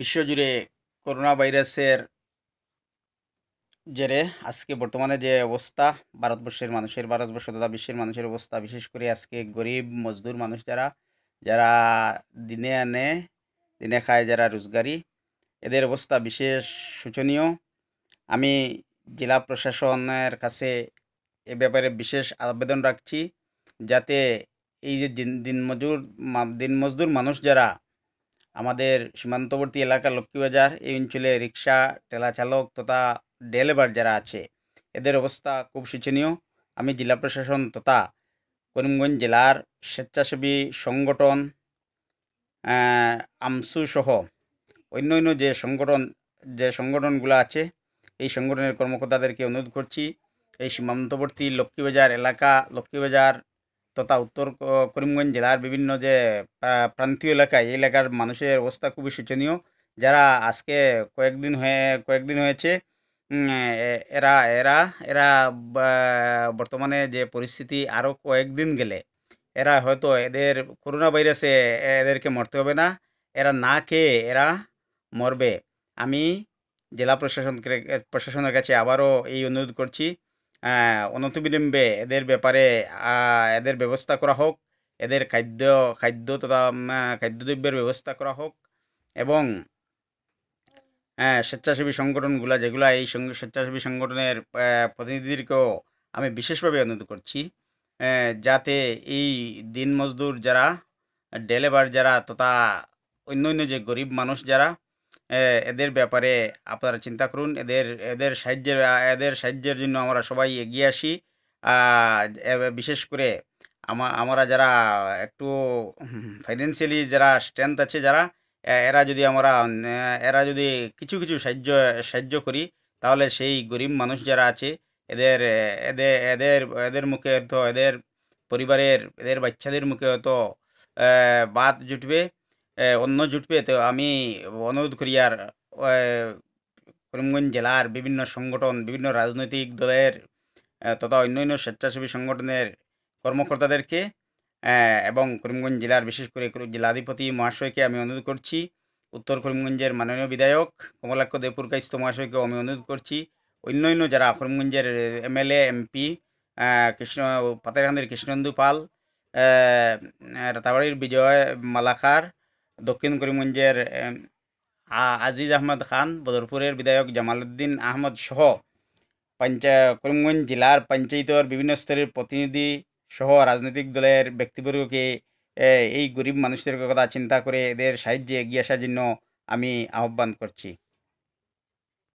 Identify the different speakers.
Speaker 1: বিশ্বজুড়ে করোনা ভাইরাসের জেরে আজকে বর্তমানে যে অবস্থা ভারতবর্ষের মানুষের ভারতবর্ষ তথা বিশ্বের মানুষের অবস্থা বিশেষ করে আজকে গরিব মজদুর মানুষ যারা যারা দিনে আনে দিনে খায় যারা রোজগারি এদের অবস্থা বিশেষ শোচনীয় আমি জেলা প্রশাসনের কাছে এ ব্যাপারে বিশেষ আবেদন রাখছি যাতে এই যে দিন দিনমজুর দিনমজদুর মানুষ যারা আমাদের সীমান্তবর্তী এলাকা লক্ষ্মীবাজার এই অঞ্চলে রিক্সা টেলা চালক তথা ডেলিভার যারা আছে এদের অবস্থা খুব শোচনীয় আমি জেলা প্রশাসন তথা করিমগঞ্জ জেলার স্বেচ্ছাসেবী সংগঠন আমসুসহ অন্য অন্য যে সংগঠন যে সংগঠনগুলো আছে এই সংগঠনের কর্মকর্তাদেরকে অনুরোধ করছি এই সীমান্তবর্তী লক্ষ্মীবাজার এলাকা লক্ষ্মীবাজার তথা উত্তর করিমগঞ্জ জেলার বিভিন্ন যে প্রান্তীয় এলাকা এই এলাকার মানুষের অবস্থা খুবই শোচনীয় যারা আজকে কয়েকদিন হয়ে কয়েকদিন হয়েছে এরা এরা এরা বর্তমানে যে পরিস্থিতি আরও কয়েকদিন গেলে এরা হয়তো এদের করোনা ভাইরাসে এদেরকে মরতে হবে না এরা না খেয়ে এরা মরবে আমি জেলা প্রশাসনকে প্রশাসনের কাছে আবারও এই অনুরোধ করছি অনতিবিলম্বে এদের ব্যাপারে এদের ব্যবস্থা করা হোক এদের খাদ্য খাদ্য তথা খাদ্যদ্রব্যের ব্যবস্থা করা হোক এবং স্বেচ্ছাসেবী সংগঠনগুলো যেগুলো এই স্বেচ্ছাসেবী সংগঠনের প্রতিনিধিদেরকেও আমি বিশেষভাবে অনুরোধ করছি যাতে এই দিন মজদুর যারা ডেলেভার যারা তথা অন্য অন্য যে গরিব মানুষ যারা এদের ব্যাপারে আপনারা চিন্তা করুন এদের এদের সাহায্যের এদের সাহায্যের জন্য আমরা সবাই এগিয়ে আসি বিশেষ করে আমরা যারা একটু ফাইন্যান্সিয়ালি যারা স্ট্রেংথ আছে যারা এরা যদি আমরা এরা যদি কিছু কিছু সাহায্য সাহায্য করি তাহলে সেই গরিব মানুষ যারা আছে এদের এদের এদের এদের মুখে হয়তো এদের পরিবারের এদের বাচ্চাদের মুখে হয়তো বাদ জুটবে অন্য জুট তো আমি অনুরোধ করি আর করিমগঞ্জ জেলার বিভিন্ন সংগঠন বিভিন্ন রাজনৈতিক দলের তথা অন্যান্য স্বেচ্ছাসেবী সংগঠনের কর্মকর্তাদেরকে এবং করিমগঞ্জ জেলার বিশেষ করে জেলাধিপতি মহাশয়কে আমি অনুরোধ করছি উত্তর করিমগঞ্জের মাননীয় বিধায়ক কমলাক্ষ দেবপুর কাইস্ত মহাশয়কেও আমি অনুরোধ করছি অন্যান্য যারা করিমগঞ্জের এমএলএ এমপি কৃষ্ণ পাতারখান্দির কৃষ্ণেন্দু পাল রাতাবাড়ির বিজয় মালাকার দক্ষিণ করিমগঞ্জের আজিজ আহমদ খান বদরপুরের বিধায়ক জামালউদ্দিন আহমদ সহ পঞ্চা করিমগঞ্জ জেলার পঞ্চায়েতর বিভিন্ন স্তরের প্রতিনিধি সহ রাজনৈতিক দলের ব্যক্তিবর্গকে এই গরিব মানুষদের কথা চিন্তা করে এদের সাহায্যে এগিয়ে আসার জন্য আমি আহ্বান করছি